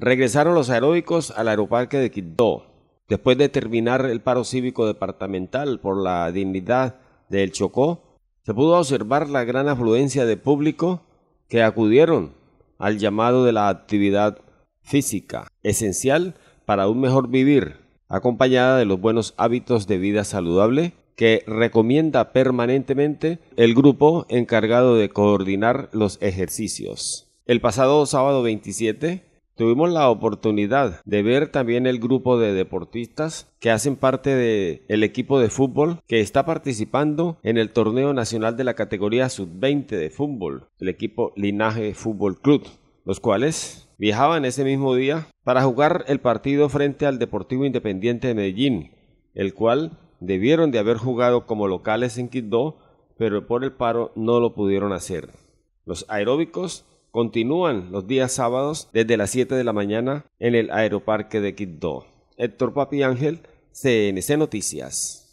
Regresaron los aeróbicos al aeroparque de Quibdó, después de terminar el paro cívico departamental por la dignidad del Chocó, se pudo observar la gran afluencia de público que acudieron al llamado de la actividad física, esencial para un mejor vivir, acompañada de los buenos hábitos de vida saludable que recomienda permanentemente el grupo encargado de coordinar los ejercicios. El pasado sábado 27, tuvimos la oportunidad de ver también el grupo de deportistas que hacen parte del equipo de fútbol que está participando en el torneo nacional de la categoría sub-20 de fútbol, el equipo Linaje Fútbol Club, los cuales viajaban ese mismo día para jugar el partido frente al Deportivo Independiente de Medellín, el cual debieron de haber jugado como locales en Quibdó, pero por el paro no lo pudieron hacer. Los aeróbicos continúan los días sábados desde las 7 de la mañana en el Aeroparque de Quito. Héctor Papi Ángel, CNC Noticias.